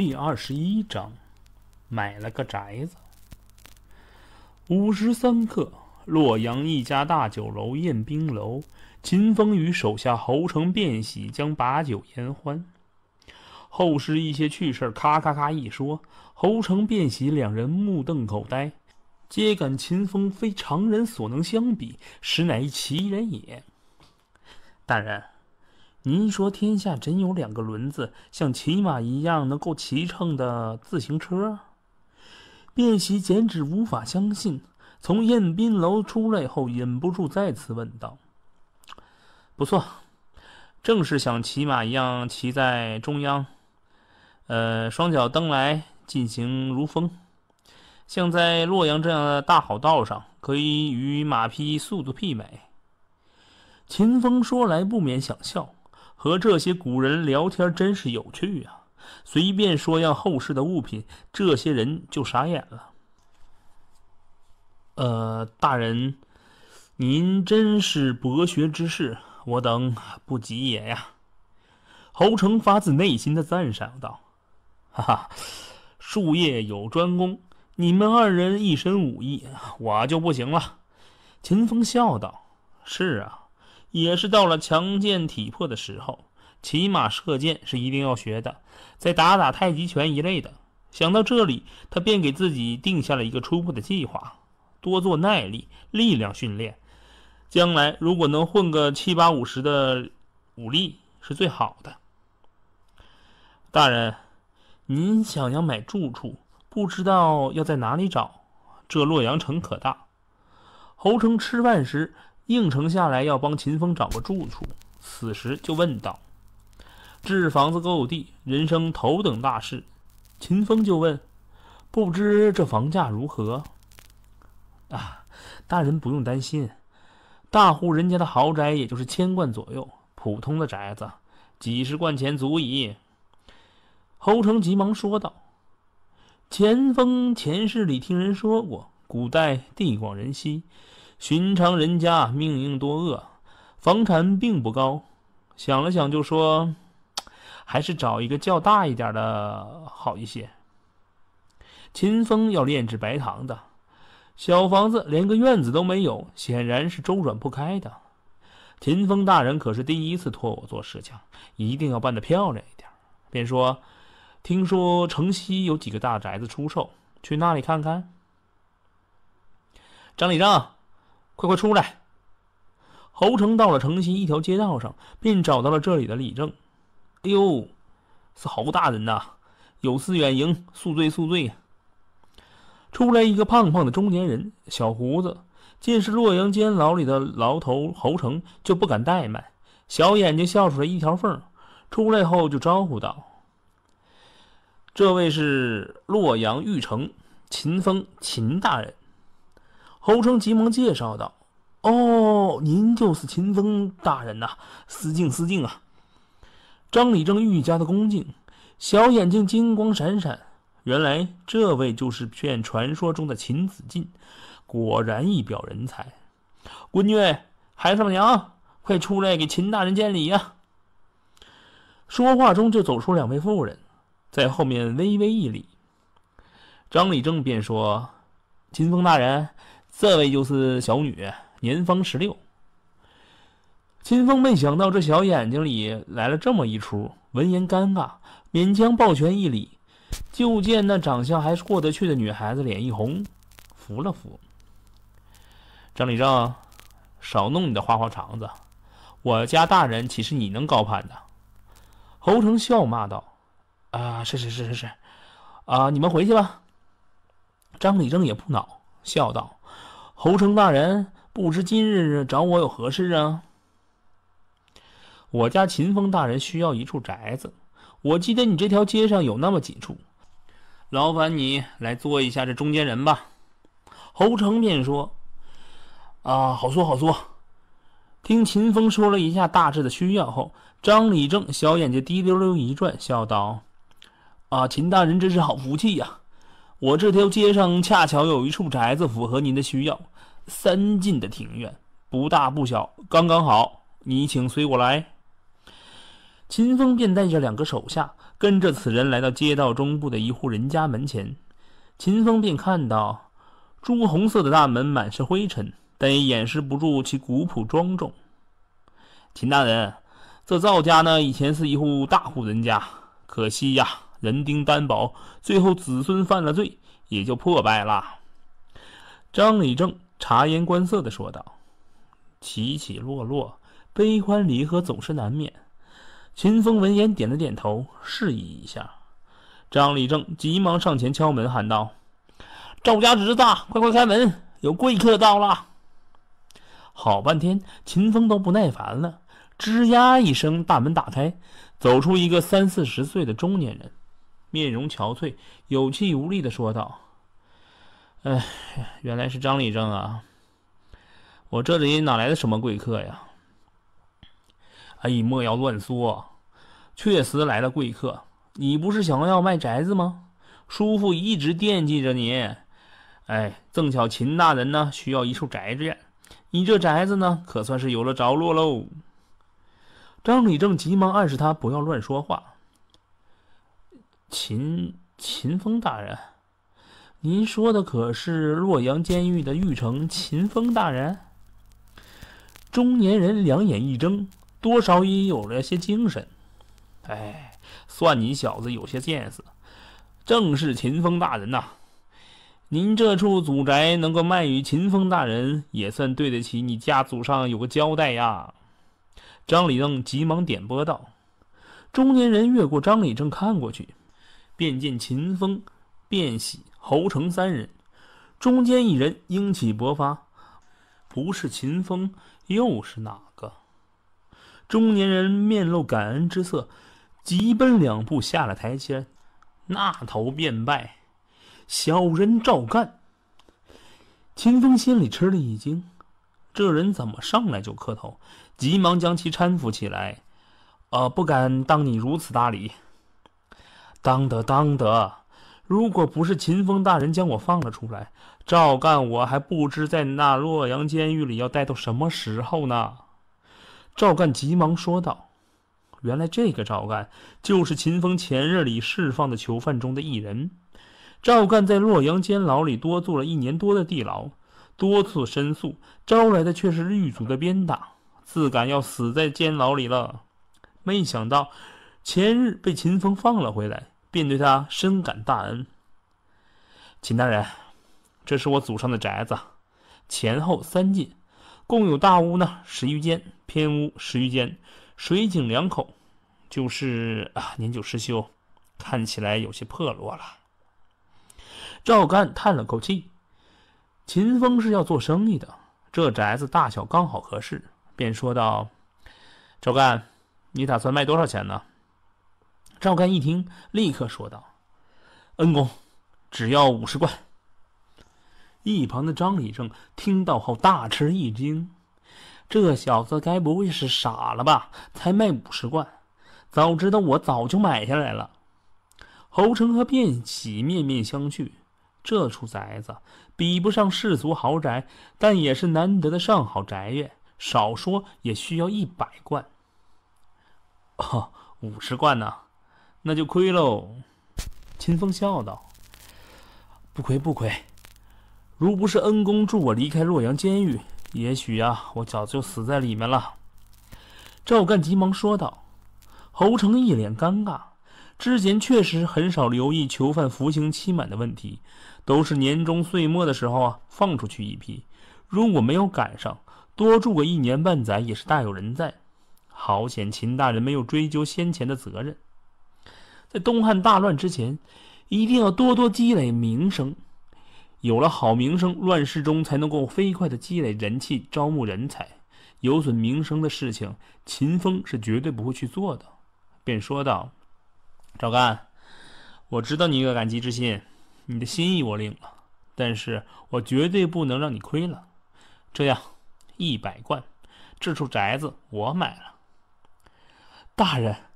第二十一章，买了个宅子。午时三刻，洛阳一家大酒楼宴宾楼，秦风与手下侯成、便喜将把酒言欢。后世一些趣事咔咔咔一说，侯成、便喜两人目瞪口呆，皆感秦风非常人所能相比，实乃奇人也。大人。您说天下真有两个轮子像骑马一样能够骑乘的自行车？便席剪纸无法相信。从宴宾楼出来后，忍不住再次问道：“不错，正是像骑马一样骑在中央，呃，双脚蹬来，进行如风，像在洛阳这样的大好道上，可以与马匹速度媲美。”秦风说来不免想笑。和这些古人聊天真是有趣啊！随便说要后世的物品，这些人就傻眼了。呃，大人，您真是博学之士，我等不及也呀！侯成发自内心的赞赏道：“哈哈，术业有专攻，你们二人一身武艺，我就不行了。”秦风笑道：“是啊。”也是到了强健体魄的时候，骑马射箭是一定要学的，再打打太极拳一类的。想到这里，他便给自己定下了一个初步的计划：多做耐力、力量训练。将来如果能混个七八五十的武力，是最好的。大人，您想要买住处，不知道要在哪里找？这洛阳城可大。侯成吃饭时。应承下来要帮秦风找个住处，此时就问道：“置房子、购地，人生头等大事。”秦风就问：“不知这房价如何？”啊，大人不用担心，大户人家的豪宅也就是千贯左右，普通的宅子几十贯钱足矣。”侯成急忙说道：“前风前世里听人说过，古代地广人稀。”寻常人家命运多恶，房产并不高。想了想，就说：“还是找一个较大一点的好一些。”秦风要炼制白糖的小房子，连个院子都没有，显然是周转不开的。秦风大人可是第一次托我做事情，一定要办得漂亮一点。便说：“听说城西有几个大宅子出售，去那里看看。”张礼正。快快出来！侯成到了城西一条街道上，便找到了这里的李正。哎呦，是侯大人呐！有失远迎，恕罪恕罪呀！出来一个胖胖的中年人，小胡子，见是洛阳监牢里的牢头侯成，就不敢怠慢，小眼睛笑出来一条缝出来后就招呼道：“这位是洛阳玉城秦风秦大人。”侯生急忙介绍道：“哦，您就是秦风大人呐，失敬失敬啊！”张礼正愈加的恭敬，小眼睛金光闪闪。原来这位就是骗传说中的秦子敬，果然一表人才。闺女，孩子们娘，快出来给秦大人见礼呀！”说话中就走出两位妇人，在后面微微一礼。张礼正便说：“秦风大人。”这位就是小女，年方十六。秦风没想到这小眼睛里来了这么一出，闻言尴尬，勉强抱拳一礼。就见那长相还是过得去的女孩子脸一红，扶了扶。张礼正，少弄你的花花肠子，我家大人岂是你能高攀的？侯成笑骂道：“啊，是是是是是，啊，你们回去吧。”张礼正也不恼，笑道。侯成大人，不知今日找我有何事啊？我家秦风大人需要一处宅子，我记得你这条街上有那么几处，劳烦你来做一下这中间人吧。侯成便说：“啊，好说好说。”听秦风说了一下大致的需要后，张礼正小眼睛滴溜溜一转，笑道：“啊，秦大人真是好福气呀。”我这条街上恰巧有一处宅子符合您的需要，三进的庭院，不大不小，刚刚好。你请随我来。秦风便带着两个手下，跟着此人来到街道中部的一户人家门前。秦风便看到朱红色的大门满是灰尘，但也掩饰不住其古朴庄重。秦大人，这赵家呢，以前是一户大户人家，可惜呀。人丁单薄，最后子孙犯了罪，也就破败了。张理正察言观色地说道：“起起落落，悲欢离合，总是难免。”秦风闻言点了点头，示意一下。张理正急忙上前敲门，喊道：“赵家侄子，快快开门，有贵客到了！”好半天，秦风都不耐烦了，吱呀一声，大门打开，走出一个三四十岁的中年人。面容憔悴、有气无力地说道：“哎，原来是张礼正啊！我这里哪来的什么贵客呀？”“哎，莫要乱说，确实来了贵客。你不是想要卖宅子吗？叔父一直惦记着你。哎，正巧秦大人呢，需要一处宅子，你这宅子呢，可算是有了着落喽。”张理正急忙暗示他不要乱说话。秦秦风大人，您说的可是洛阳监狱的狱丞秦风大人？中年人两眼一睁，多少也有了些精神。哎，算你小子有些见识。正是秦风大人呐！您这处祖宅能够卖与秦风大人，也算对得起你家祖上有个交代呀。张礼正急忙点拨道。中年人越过张礼正看过去。便见秦风、卞喜、侯成三人，中间一人英气勃发，不是秦风又是哪个？中年人面露感恩之色，急奔两步下了台阶，那头便拜：“小人赵干。”秦风心里吃了一惊，这人怎么上来就磕头？急忙将其搀扶起来：“啊，不敢当你如此大礼。”当得当得！如果不是秦风大人将我放了出来，赵干我还不知在那洛阳监狱里要待到什么时候呢。”赵干急忙说道。原来这个赵干就是秦风前日里释放的囚犯中的一人。赵干在洛阳监牢里多坐了一年多的地牢，多次申诉，招来的却是狱卒的鞭打，自感要死在监牢里了。没想到。前日被秦风放了回来，便对他深感大恩。秦大人，这是我祖上的宅子，前后三进，共有大屋呢十余间，偏屋十余间，水井两口，就是啊年久失修，看起来有些破落了。赵干叹了口气，秦风是要做生意的，这宅子大小刚好合适，便说道：“赵干，你打算卖多少钱呢？”赵干一听，立刻说道：“恩公，只要五十贯。”一旁的张礼正听到后大吃一惊：“这小子该不会是傻了吧？才卖五十贯？早知道我早就买下来了。”侯成和卞喜面面相觑：“这处宅子比不上世俗豪宅，但也是难得的上好宅院，少说也需要一百贯。”“哦，五十贯呢？”那就亏喽，秦风笑道：“不亏不亏，如不是恩公助我离开洛阳监狱，也许啊，我早就死在里面了。”赵干急忙说道。侯成一脸尴尬，之前确实很少留意囚犯服刑期满的问题，都是年终岁末的时候啊放出去一批，如果没有赶上，多住个一年半载也是大有人在。好险，秦大人没有追究先前的责任。在东汉大乱之前，一定要多多积累名声。有了好名声，乱世中才能够飞快的积累人气，招募人才。有损名声的事情，秦风是绝对不会去做的。便说道：“赵干，我知道你一个感激之心，你的心意我领了。但是，我绝对不能让你亏了。这样，一百贯，这处宅子我买了。”大人。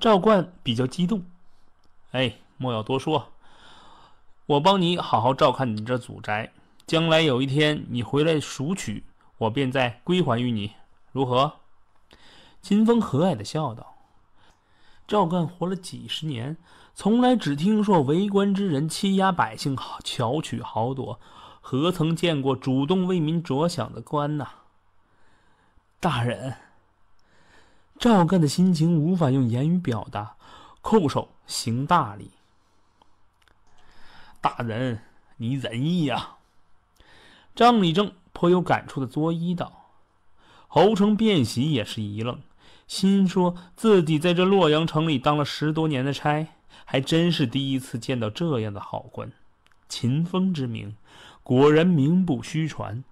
赵冠比较激动，哎，莫要多说，我帮你好好照看你这祖宅，将来有一天你回来赎取，我便再归还于你，如何？秦风和蔼的笑道。赵干活了几十年，从来只听说为官之人欺压百姓，巧取豪夺，何曾见过主动为民着想的官呐？大人。赵干的心情无法用言语表达，叩首行大礼。大人，你仁义啊！张立正颇有感触的作揖道。侯成便喜也是一愣，心说自己在这洛阳城里当了十多年的差，还真是第一次见到这样的好官。秦风之名，果然名不虚传。